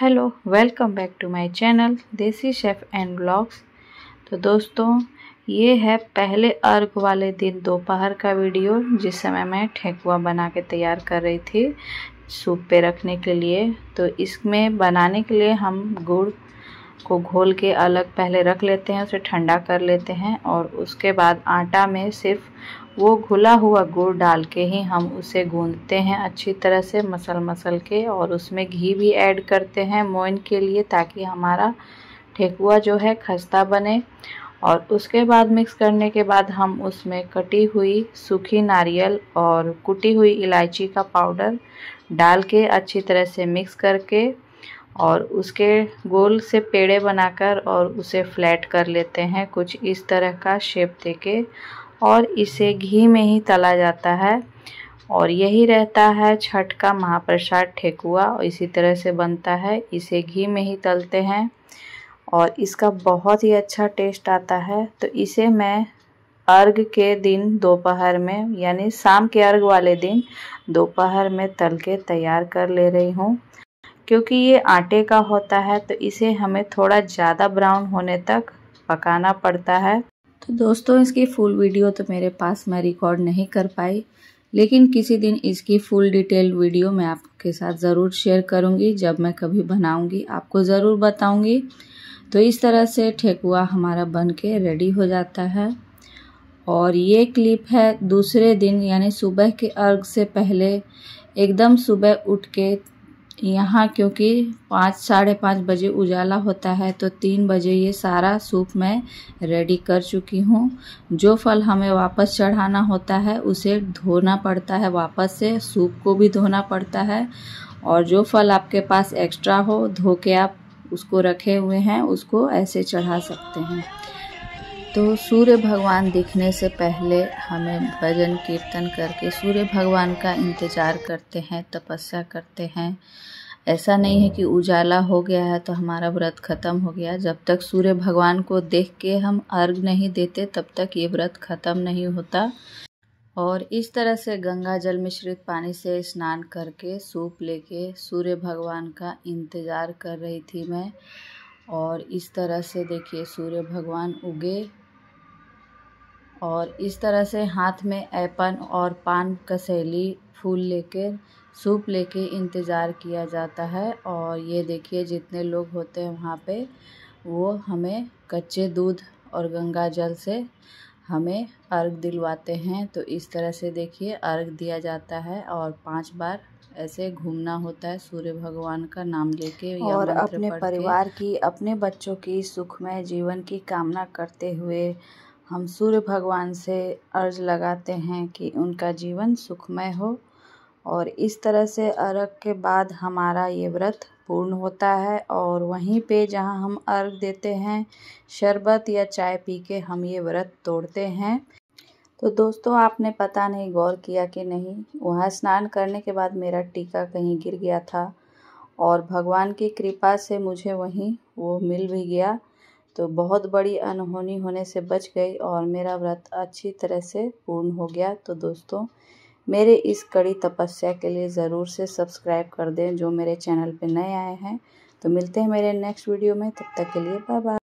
hello welcome back to my channel Desi chef and blogs तो दोस्तों ये है पहले अर्घ वाले दिन दोपहर का वीडियो जिस समय मैं ठेकुआ बना के तैयार कर रही थी सूप पे रखने के लिए तो इसमें बनाने के लिए हम गुड़ को घोल के अलग पहले रख लेते हैं उसे ठंडा कर लेते हैं और उसके बाद आटा में सिर्फ वो घुला हुआ गुड़ डाल के ही हम उसे गूंदते हैं अच्छी तरह से मसल मसल के और उसमें घी भी ऐड करते हैं मोइन के लिए ताकि हमारा ठेकुआ जो है खस्ता बने और उसके बाद मिक्स करने के बाद हम उसमें कटी हुई सूखी नारियल और कुटी हुई इलायची का पाउडर डाल के अच्छी तरह से मिक्स करके और उसके गोल से पेड़े बनाकर और उसे फ्लैट कर लेते हैं कुछ इस तरह का शेप देके और इसे घी में ही तला जाता है और यही रहता है छठ का महाप्रसाद ठेकुआ और इसी तरह से बनता है इसे घी में ही तलते हैं और इसका बहुत ही अच्छा टेस्ट आता है तो इसे मैं अर्घ के दिन दोपहर में यानी शाम के अर्घ वाले दिन दोपहर में तल के तैयार कर ले रही हूँ क्योंकि ये आटे का होता है तो इसे हमें थोड़ा ज़्यादा ब्राउन होने तक पकाना पड़ता है तो दोस्तों इसकी फुल वीडियो तो मेरे पास मैं रिकॉर्ड नहीं कर पाई लेकिन किसी दिन इसकी फुल डिटेल वीडियो मैं आपके साथ ज़रूर शेयर करूँगी जब मैं कभी बनाऊँगी आपको ज़रूर बताऊँगी तो इस तरह से ठेकुआ हमारा बन के रेडी हो जाता है और ये क्लिप है दूसरे दिन यानी सुबह के अर्घ से पहले एकदम सुबह उठ के यहाँ क्योंकि पाँच साढ़े पाँच बजे उजाला होता है तो तीन बजे ये सारा सूप मैं रेडी कर चुकी हूँ जो फल हमें वापस चढ़ाना होता है उसे धोना पड़ता है वापस से सूप को भी धोना पड़ता है और जो फल आपके पास एक्स्ट्रा हो धो के आप उसको रखे हुए हैं उसको ऐसे चढ़ा सकते हैं तो सूर्य भगवान दिखने से पहले हमें भजन कीर्तन करके सूर्य भगवान का इंतज़ार करते हैं तपस्या करते हैं ऐसा नहीं है कि उजाला हो गया है तो हमारा व्रत खत्म हो गया जब तक सूर्य भगवान को देख के हम अर्घ नहीं देते तब तक ये व्रत खत्म नहीं होता और इस तरह से गंगा जल मिश्रित पानी से स्नान करके सूप लेके सूर्य भगवान का इंतज़ार कर रही थी मैं और इस तरह से देखिए सूर्य भगवान उगे और इस तरह से हाथ में ऐपन और पान कसैली फूल लेके सूप लेके इंतज़ार किया जाता है और ये देखिए जितने लोग होते हैं वहाँ पे वो हमें कच्चे दूध और गंगा जल से हमें अर्घ दिलवाते हैं तो इस तरह से देखिए अर्घ दिया जाता है और पांच बार ऐसे घूमना होता है सूर्य भगवान का नाम लेके या और अपने परिवार की अपने बच्चों की सुखमय जीवन की कामना करते हुए हम सूर्य भगवान से अर्ज़ लगाते हैं कि उनका जीवन सुखमय हो और इस तरह से अर्घ के बाद हमारा ये व्रत पूर्ण होता है और वहीं पे जहाँ हम अर्घ देते हैं शरबत या चाय पी के हम ये व्रत तोड़ते हैं तो दोस्तों आपने पता नहीं गौर किया कि नहीं वहाँ स्नान करने के बाद मेरा टीका कहीं गिर गया था और भगवान की कृपा से मुझे वहीं वो मिल भी गया तो बहुत बड़ी अनहोनी होने से बच गई और मेरा व्रत अच्छी तरह से पूर्ण हो गया तो दोस्तों मेरे इस कड़ी तपस्या के लिए ज़रूर से सब्सक्राइब कर दें जो मेरे चैनल पर नए आए हैं तो मिलते हैं मेरे नेक्स्ट वीडियो में तब तक के लिए बाय बाय